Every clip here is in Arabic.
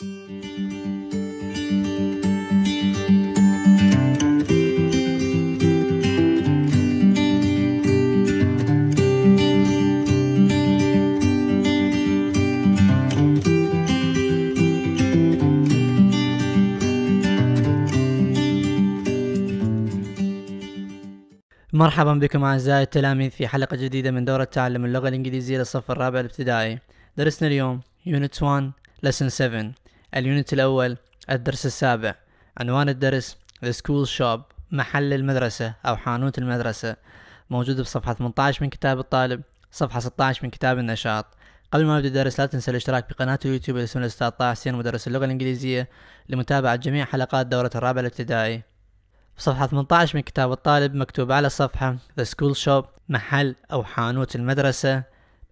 مرحبا بكم اعزائي التلاميذ في حلقه جديده من دوره تعلم اللغه الانجليزيه للصف الرابع الابتدائي درسنا اليوم Unit 1 لسن 7 اليونت الأول الدرس السابع عنوان الدرس The School Shop محل المدرسة أو حانوت المدرسة موجود بصفحة 18 من كتاب الطالب صفحة 16 من كتاب النشاط قبل ما نبدأ الدرس لا تنسى الاشتراك بقناة اليوتيوب لاسم الأستاذ طه حسين مدرس اللغة الإنجليزية لمتابعة جميع حلقات دورة الرابع الابتدائي في صفحة 18 من كتاب الطالب مكتوب على الصفحة The School Shop محل أو حانوت المدرسة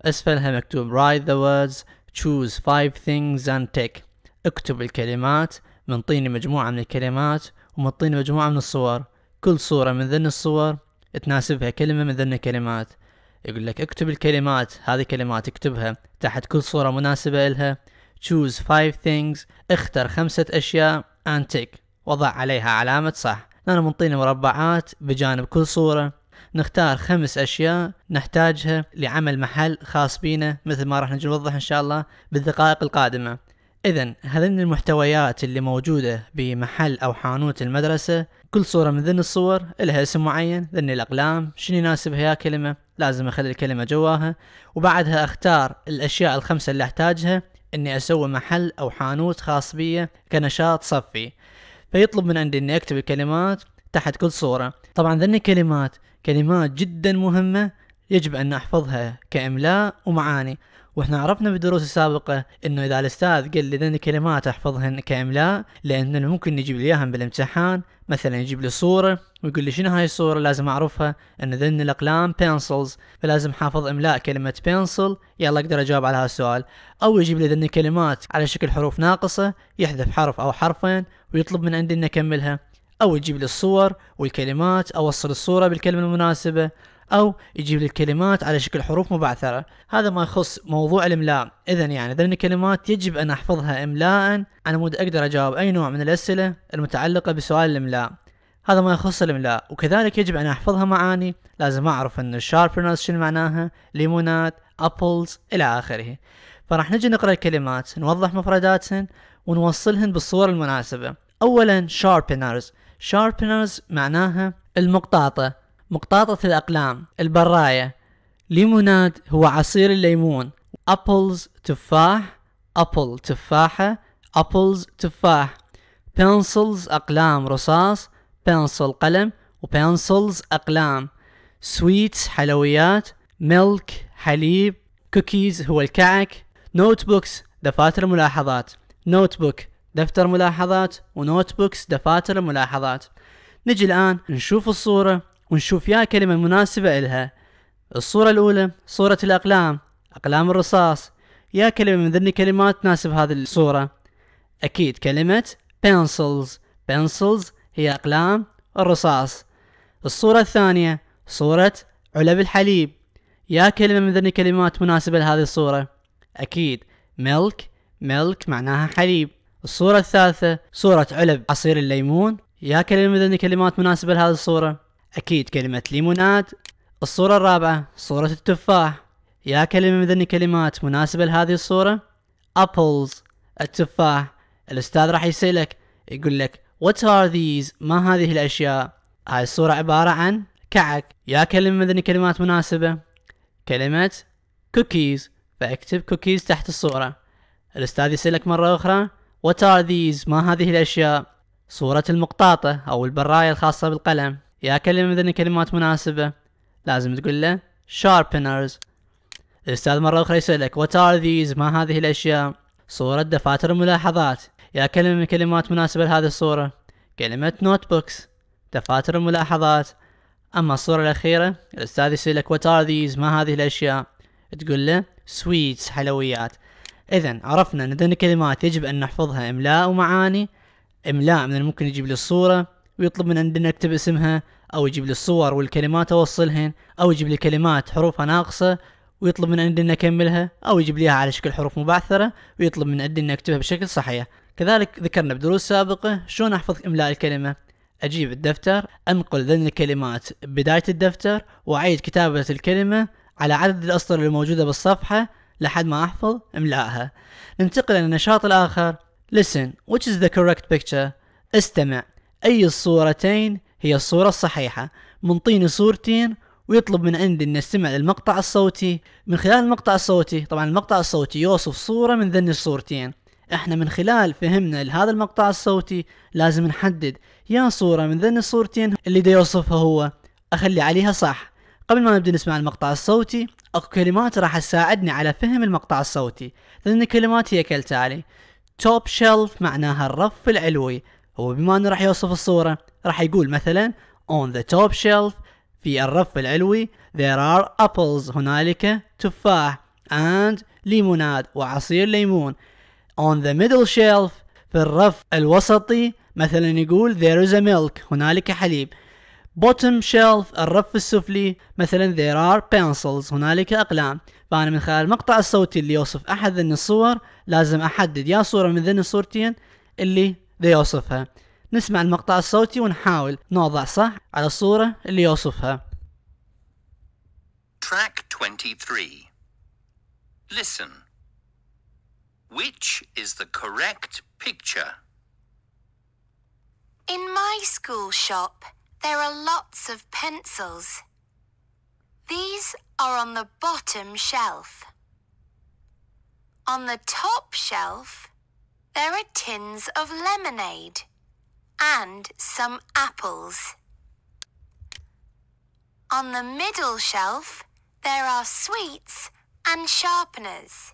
أسفلها مكتوب Write the words Choose five things and tick اكتب الكلمات منطيني مجموعة من الكلمات ومنطيني مجموعة من الصور كل صورة من ذن الصور تناسبها كلمة من ذن الكلمات يقول لك اكتب الكلمات هذه كلمات اكتبها تحت كل صورة مناسبة إلها choose five things اختر خمسة أشياء and tick وضع عليها علامة صح أنا منطينا مربعات بجانب كل صورة نختار خمس أشياء نحتاجها لعمل محل خاص بينا مثل ما راح نجي نوضح إن شاء الله بالدقائق القادمة إذا هذه من المحتويات اللي موجودة بمحل أو حانوت المدرسة كل صورة من ذن الصور لها اسم معين ذن الأقلام شنو يناسب هيا كلمة لازم أخلي الكلمة جواها وبعدها أختار الأشياء الخمسة اللي أحتاجها إني أسوي محل أو حانوت خاص بي كنشاط صفي فيطلب من عندي إني أكتب الكلمات تحت كل صورة طبعا ذني كلمات كلمات جدا مهمة يجب أن أحفظها كإملاء ومعاني واحنا عرفنا بالدروس السابقة انه اذا الاستاذ قال لي ذن كلمات احفظهن كاملاء لان ممكن يجيب لي اياهم بالامتحان مثلا يجيب لي صورة ويقول لي شنو هاي الصورة لازم اعرفها ان ذن الاقلام بنسلز فلازم حافظ املاء كلمة بنسل يلا اقدر اجاوب على هالسؤال السؤال او يجيب لي ذن كلمات على شكل حروف ناقصة يحذف حرف او حرفين ويطلب من عندي ان اكملها او يجيب لي الصور والكلمات اوصل الصورة بالكلمة المناسبة او يجيب لي الكلمات على شكل حروف مبعثره هذا ما يخص موضوع الاملاء يعني اذا يعني ذن الكلمات يجب ان احفظها املاء على مود اقدر اجاوب اي نوع من الاسئله المتعلقه بسؤال الاملاء هذا ما يخص الاملاء وكذلك يجب ان احفظها معاني لازم اعرف ان الشاربنرز شنو معناها ليمونات ابلز الى اخره فراح نجي نقرا الكلمات نوضح مفرداتهن ونوصلهن بالصور المناسبه اولا شاربنرز شاربنرز معناها المقطاطه مقطاطة الأقلام البراية ليموناد هو عصير الليمون أبلز تفاح أبل تفاحة أبلز تفاح بنسلز أقلام رصاص بنسل قلم وبنسلز أقلام سويتس حلويات ميلك حليب كوكيز هو الكعك نوت بوكس دفاتر ملاحظات نوت بوك دفتر ملاحظات ونوت بوكس دفاتر ملاحظات نجي الآن نشوف الصورة ونشوف يا كلمة مناسبة إلها الصورة الأولى صورة الأقلام أقلام الرصاص يا كلمة من ذني كلمات تناسب هذه الصورة أكيد كلمة pencils pencils هي أقلام الرصاص الصورة الثانية صورة علب الحليب يا كلمة من ذني كلمات مناسبة لهذه الصورة أكيد milk milk معناها حليب الصورة الثالثة صورة علب عصير الليمون يا كلمة من ذني كلمات مناسبة لهذه الصورة أكيد كلمة ليموناد الصورة الرابعة صورة التفاح يا كلمة من ذني كلمات مناسبة لهذه الصورة أبلز التفاح الأستاذ راح يسألك يقول لك What are these ما هذه الأشياء هاي الصورة عبارة عن كعك يا كلمة من ذني كلمات مناسبة كلمة cookies فاكتب cookies تحت الصورة الأستاذ يسألك مرة أخرى What are these ما هذه الأشياء صورة المقطاطة أو البراية الخاصة بالقلم يا كلمة مدني كلمات مناسبة لازم تقول له sharpeners الأستاذ مرة أخرى يسألك what are these ما هذه الأشياء صورة دفاتر الملاحظات يا كلمة من كلمات مناسبة لهذه الصورة كلمة نوت بوكس دفاتر الملاحظات أما الصورة الأخيرة الأستاذ يسألك what are these ما هذه الأشياء تقول له sweets حلويات إذا عرفنا أن كلمات يجب أن نحفظها إملاء ومعاني إملاء من الممكن يجيب للصورة ويطلب من عندنا اكتب اسمها او يجيب لي الصور والكلمات اوصلهن او يجيب لي كلمات حروفها ناقصه ويطلب من عندنا اكملها او يجيب ليها على شكل حروف مبعثره ويطلب من عندنا اكتبها بشكل صحيح كذلك ذكرنا بدروس سابقه شلون احفظ املاء الكلمه اجيب الدفتر انقل ذن الكلمات بدايه الدفتر واعيد كتابه الكلمه على عدد الاسطر الموجوده بالصفحه لحد ما احفظ املائها ننتقل للنشاط الاخر listen which is the correct picture استمع أي الصورتين هي الصورة الصحيحة منطيني صورتين ويطلب من عندي أن استمع للمقطع الصوتي من خلال المقطع الصوتي طبعا المقطع الصوتي يوصف صورة من ذني الصورتين احنا من خلال فهمنا لهذا المقطع الصوتي لازم نحدد يا صورة من ذني الصورتين اللي دا يوصفها هو أخلي عليها صح قبل ما نبدأ نسمع المقطع الصوتي أكو كلمات راح تساعدني على فهم المقطع الصوتي لأن الكلمات هي كالتالي توب شيلف معناها الرف العلوي هو بما انه راح يوصف الصورة راح يقول مثلا on the top shelf في الرف العلوي there are apples هنالك تفاح and ليموناد وعصير ليمون on the middle shelf في الرف الوسطي مثلا يقول there is a milk هنالك حليب bottom shelf الرف السفلي مثلا there are pencils هنالك أقلام فأنا من خلال المقطع الصوتي اللي يوصف أحد ذن الصور لازم أحدد يا صورة من ذن الصورتين اللي اللي يوصفها نسمع المقطع الصوتي ونحاول نوضع صح على الصورة اللي يوصفها Track 23 Listen Which is the correct picture? In my school shop, there are lots of pencils. These are on the bottom shelf. On the top shelf, there are tins of lemonade and some apples. On the middle shelf, there are sweets and sharpeners.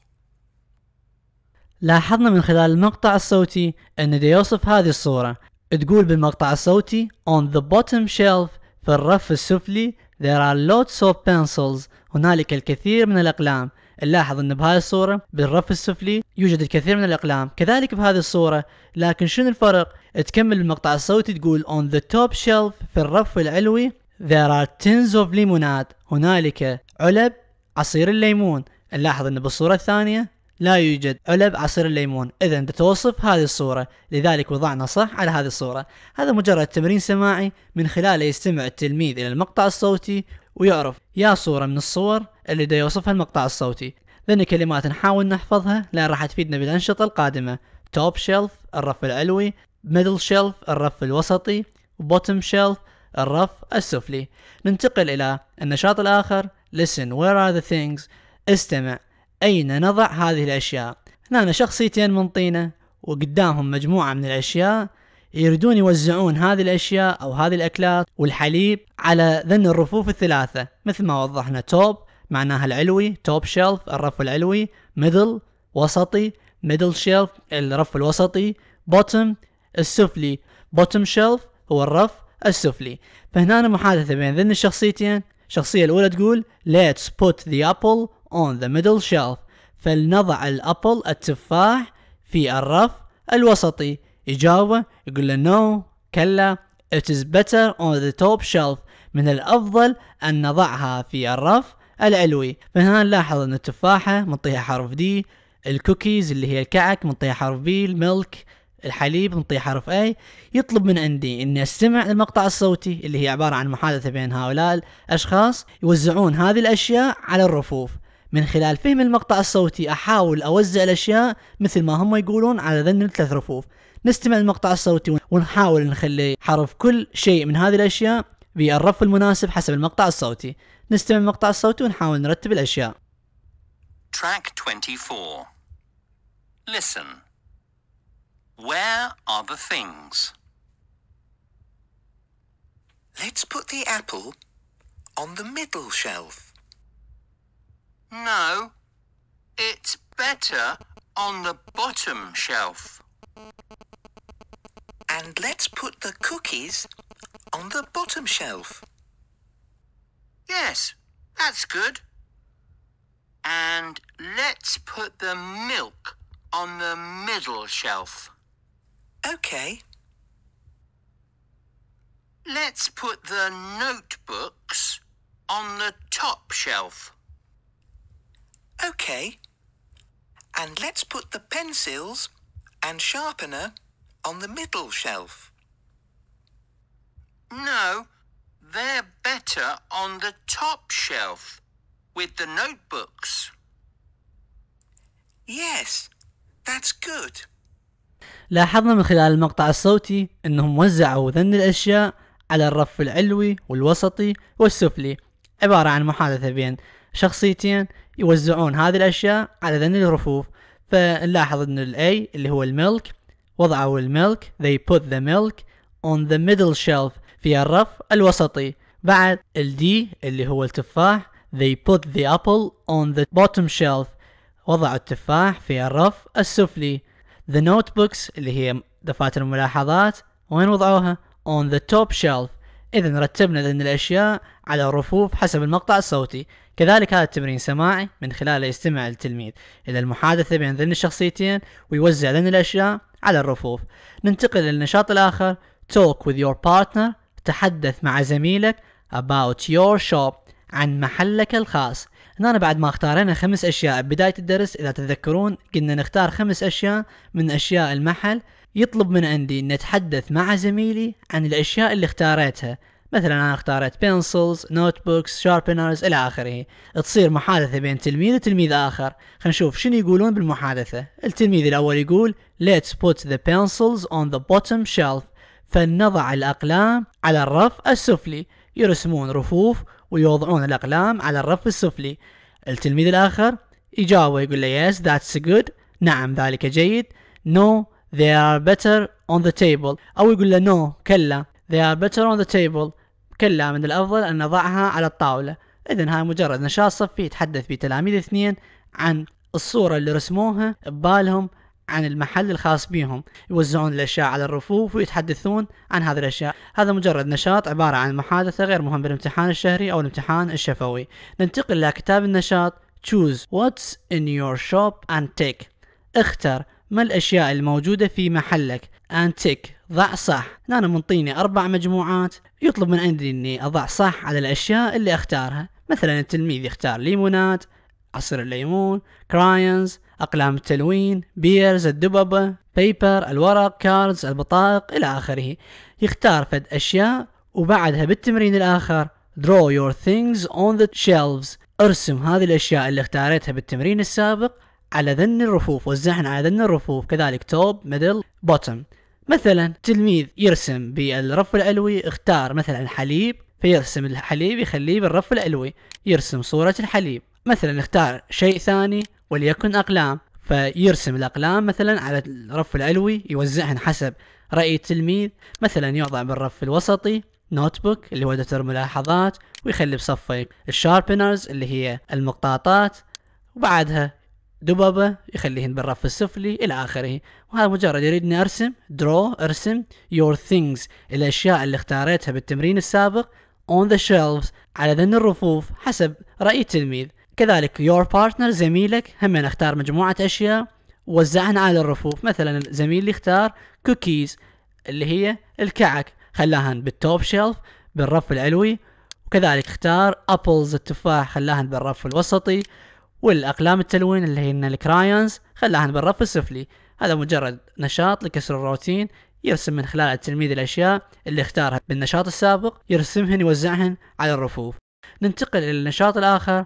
لاحظنا من خلال المقطع الصوتي أن دي يوصف هذه الصورة تقول بالمقطع الصوتي On the bottom shelf في الرف السفلي There are lots of pencils هنالك الكثير من الأقلام نلاحظ أن بهذه الصورة بالرف السفلي يوجد الكثير من الأقلام كذلك بهذه الصورة لكن شنو الفرق؟ تكمل المقطع الصوتي تقول On the top shelf في الرف العلوي There are tins of lemonade هنالك علب عصير الليمون نلاحظ أن بالصورة الثانية لا يوجد علب عصير الليمون إذا توصف هذه الصورة لذلك وضعنا صح على هذه الصورة هذا مجرد تمرين سماعي من خلاله يستمع التلميذ إلى المقطع الصوتي ويعرف يا صورة من الصور اللي دا يوصفها المقطع الصوتي لأن كلمات نحاول نحفظها لأن راح تفيدنا بالأنشطة القادمة توب شيلف الرف العلوي ميدل شيلف الرف الوسطي بوتم شيلف الرف السفلي ننتقل إلى النشاط الآخر listen where are the things استمع أين نضع هذه الأشياء هنا شخصيتين من طينة وقدامهم مجموعة من الأشياء يريدون يوزعون هذه الاشياء او هذه الاكلات والحليب على ذن الرفوف الثلاثه مثل ما وضحنا توب معناها العلوي توب شيلف الرف العلوي ميدل وسطي ميدل شيلف الرف الوسطي بوتم السفلي بوتم شيلف هو الرف السفلي فهنا محادثة بين ذن الشخصيتين الشخصية الأولى تقول let's put the apple on the middle shelf فلنضع الأبل التفاح في الرف الوسطي يجاوبه يقول له نو كلا it is better on the top shelf من الأفضل أن نضعها في الرف العلوي فهنا نلاحظ أن التفاحة منطيها حرف دي الكوكيز اللي هي الكعك منطيها حرف بي الملك الحليب منطيها حرف اي يطلب من عندي اني استمع للمقطع الصوتي اللي هي عبارة عن محادثة بين هؤلاء الاشخاص يوزعون هذه الاشياء على الرفوف من خلال فهم المقطع الصوتي احاول اوزع الاشياء مثل ما هم يقولون على ذن الثلاث رفوف نستمع للمقطع الصوتي ونحاول نخلي حرف كل شيء من هذه الأشياء في الرف المناسب حسب المقطع الصوتي نستمع للمقطع الصوتي ونحاول نرتب الأشياء Track 24 Listen Where are the things? Let's put the apple on the middle shelf. No, it's better on the bottom shelf. And let's put the cookies on the bottom shelf. Yes, that's good. And let's put the milk on the middle shelf. Okay. Let's put the notebooks on the top shelf. Okay. And let's put the pencils and sharpener on the middle shelf. No, they're better on the top shelf with the notebooks. Yes, that's good. لاحظنا من خلال المقطع الصوتي انهم وزعوا ذن الاشياء على الرف العلوي والوسطي والسفلي عبارة عن محادثة بين شخصيتين يوزعون هذه الاشياء على ذن الرفوف فنلاحظ ان الاي اللي هو الملك وضعوا الميلك they put the milk on the middle shelf في الرف الوسطي بعد الدي اللي هو التفاح they put the apple on the bottom shelf وضعوا التفاح في الرف السفلي the notebooks اللي هي دفاتر الملاحظات وين وضعوها on the top shelf إذا رتبنا ذن الأشياء على رفوف حسب المقطع الصوتي كذلك هذا التمرين سماعي من خلاله يستمع التلميذ إلى المحادثة بين ذن الشخصيتين ويوزع ذن الأشياء على الرفوف ننتقل للنشاط الآخر talk with your partner تحدث مع زميلك about your shop عن محلك الخاص هنا أنا بعد ما اختارنا خمس أشياء ببداية الدرس إذا تتذكرون قلنا نختار خمس أشياء من أشياء المحل يطلب من عندي أن أتحدث مع زميلي عن الأشياء اللي اختاريتها مثلا أنا اختارت بنسلز نوت بوكس شاربنرز إلى آخره تصير محادثة بين تلميذ وتلميذ آخر خلينا نشوف شنو يقولون بالمحادثة التلميذ الأول يقول Let's put the pencils on the bottom shelf فلنضع الأقلام على الرف السفلي يرسمون رفوف ويوضعون الأقلام على الرف السفلي التلميذ الآخر يجاوب ويقول له yes that's good نعم ذلك جيد no they are better on the table أو يقول له no كلا they are better on the table كلا من الأفضل أن نضعها على الطاولة إذا هاي مجرد نشاط صفي يتحدث بتلاميذ اثنين عن الصورة اللي رسموها ببالهم عن المحل الخاص بهم يوزعون الأشياء على الرفوف ويتحدثون عن هذه الأشياء هذا مجرد نشاط عبارة عن محادثة غير مهم بالامتحان الشهري أو الامتحان الشفوي ننتقل إلى كتاب النشاط Choose what's in your shop and take اختر ما الأشياء الموجودة في محلك and take ضع صح أنا منطيني أربع مجموعات يطلب من عندي أني أضع صح على الأشياء اللي أختارها مثلا التلميذ يختار ليمونات عصير الليمون كراينز أقلام التلوين بيرز الدببة بيبر الورق كاردز البطائق إلى آخره يختار فد أشياء وبعدها بالتمرين الآخر draw your things on the shelves ارسم هذه الأشياء اللي اختاريتها بالتمرين السابق على ذن الرفوف وزعهن على ذن الرفوف كذلك توب ميدل بوتم مثلا تلميذ يرسم بالرف العلوي اختار مثلا حليب فيرسم الحليب يخليه بالرف العلوي يرسم صورة الحليب مثلا اختار شيء ثاني وليكن أقلام فيرسم الأقلام مثلا على الرف العلوي يوزعهن حسب رأي التلميذ مثلا يوضع بالرف الوسطي نوت بوك اللي هو دفتر ملاحظات ويخلي بصفه الشاربنرز اللي هي المقطاطات وبعدها دببة يخليهن بالرف السفلي إلى آخره وهذا مجرد يريدني أرسم درو أرسم your things الأشياء اللي اختاريتها بالتمرين السابق on the shelves على ذن الرفوف حسب رأي التلميذ كذلك يور بارتنر زميلك هم اختار مجموعه اشياء وزعهن على الرفوف مثلا الزميل اللي اختار كوكيز اللي هي الكعك خلاهن بالتوب شيلف بالرف العلوي وكذلك اختار ابلز التفاح خلاهن بالرف الوسطي والاقلام التلوين اللي هي الكرايونز خلاهن بالرف السفلي هذا مجرد نشاط لكسر الروتين يرسم من خلال التلميذ الاشياء اللي اختارها بالنشاط السابق يرسمهن يوزعهن على الرفوف ننتقل الى النشاط الاخر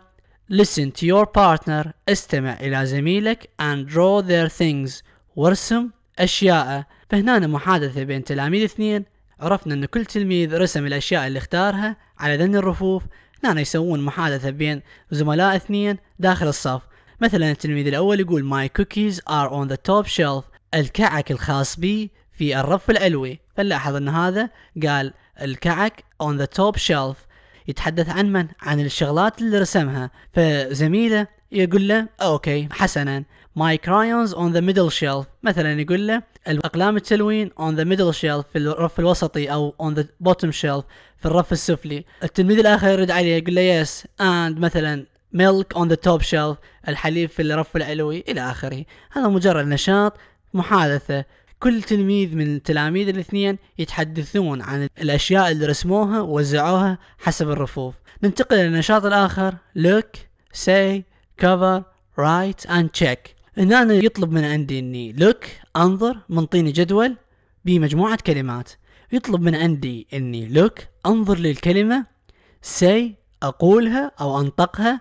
Listen to your partner استمع إلى زميلك and draw their things وارسم أشياءه فهنا محادثة بين تلاميذ اثنين عرفنا أن كل تلميذ رسم الأشياء اللي اختارها على ذن الرفوف هنا يسوون محادثة بين زملاء اثنين داخل الصف مثلا التلميذ الأول يقول My cookies are on the top shelf الكعك الخاص بي في الرف العلوي فنلاحظ أن هذا قال الكعك on the top shelf يتحدث عن من عن الشغلات اللي رسمها فزميله يقول له اوكي حسنا ماي كرايونز اون ذا ميدل شيلف مثلا يقول له اقلام التلوين اون ذا ميدل شيلف في الرف الوسطي او اون ذا بوتوم شيلف في الرف السفلي التلميذ الاخر يرد عليه يقول له يس اند مثلا ميلك اون ذا توب شيلف الحليب في الرف العلوي الى اخره هذا مجرد نشاط محادثه كل تلميذ من التلاميذ الاثنين يتحدثون عن الأشياء اللي رسموها ووزعوها حسب الرفوف ننتقل للنشاط الآخر look say cover write and check هنا أنا يطلب من عندي اني look انظر منطيني جدول بمجموعة كلمات يطلب من عندي اني look انظر للكلمة say اقولها او انطقها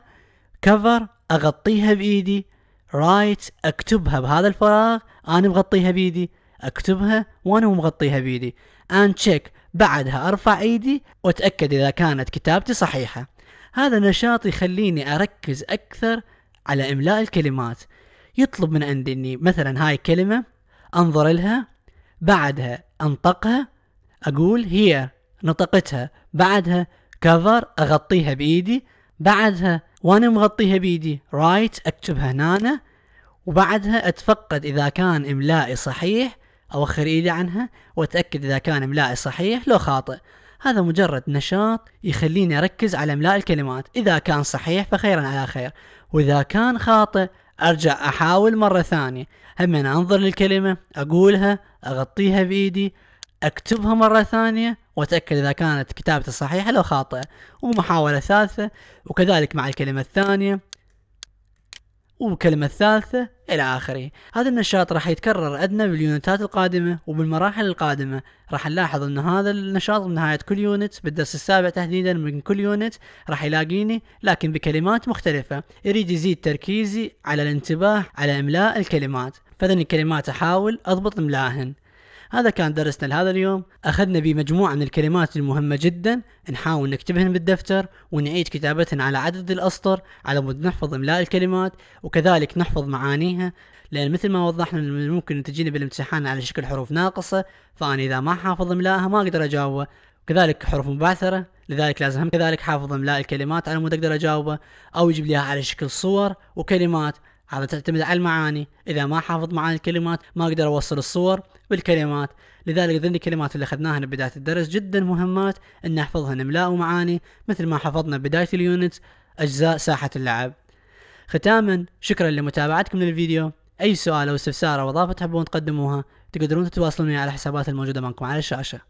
cover اغطيها بايدي write اكتبها بهذا الفراغ انا مغطيها بايدي اكتبها وانا مغطيها بيدي ان تشيك بعدها ارفع ايدي واتاكد اذا كانت كتابتي صحيحه هذا نشاط يخليني اركز اكثر على املاء الكلمات يطلب من عندي اني مثلا هاي كلمه انظر لها بعدها انطقها اقول هي نطقتها بعدها كفر اغطيها بايدي بعدها وانا مغطيها بايدي رايت اكتبها هنا وبعدها اتفقد اذا كان املائي صحيح أوخر إيدي عنها وأتأكد إذا كان إملائي صحيح لو خاطئ هذا مجرد نشاط يخليني أركز على إملاء الكلمات إذا كان صحيح فخيرا على خير وإذا كان خاطئ أرجع أحاول مرة ثانية هم أنا أنظر للكلمة أقولها أغطيها بإيدي أكتبها مرة ثانية وأتأكد إذا كانت كتابتي صحيحة لو خاطئة ومحاولة ثالثة وكذلك مع الكلمة الثانية والكلمة الثالثة إلى آخره هذا النشاط راح يتكرر أدنى باليونتات القادمة وبالمراحل القادمة راح نلاحظ أن هذا النشاط بنهاية كل يونت بالدرس السابع تحديدا من كل يونت راح يلاقيني لكن بكلمات مختلفة يريد يزيد تركيزي على الانتباه على إملاء الكلمات فذني الكلمات أحاول أضبط إملائهن هذا كان درسنا لهذا اليوم أخذنا بمجموعة من الكلمات المهمة جدا نحاول نكتبهن بالدفتر ونعيد كتابتهن على عدد الأسطر على مود نحفظ إملاء الكلمات وكذلك نحفظ معانيها لأن مثل ما وضحنا من ممكن تجينا بالامتحان على شكل حروف ناقصة فأنا إذا ما حافظ إملائها ما أقدر أجاوبه كذلك حروف مبعثرة لذلك لازم هم كذلك حافظ إملاء الكلمات على مود أقدر أجاوبه أو يجيب ليها على شكل صور وكلمات هذا تعتمد على المعاني إذا ما حافظ معاني الكلمات ما أقدر أوصل الصور بالكلمات لذلك ذني الكلمات اللي أخذناها بداية الدرس جدا مهمات أن نحفظها إملاء ومعاني مثل ما حفظنا بداية اليونت أجزاء ساحة اللعب ختاما شكرا لمتابعتكم للفيديو أي سؤال أو استفسار أو إضافة تحبون تقدموها تقدرون تتواصلون معي على الحسابات الموجودة معكم على الشاشة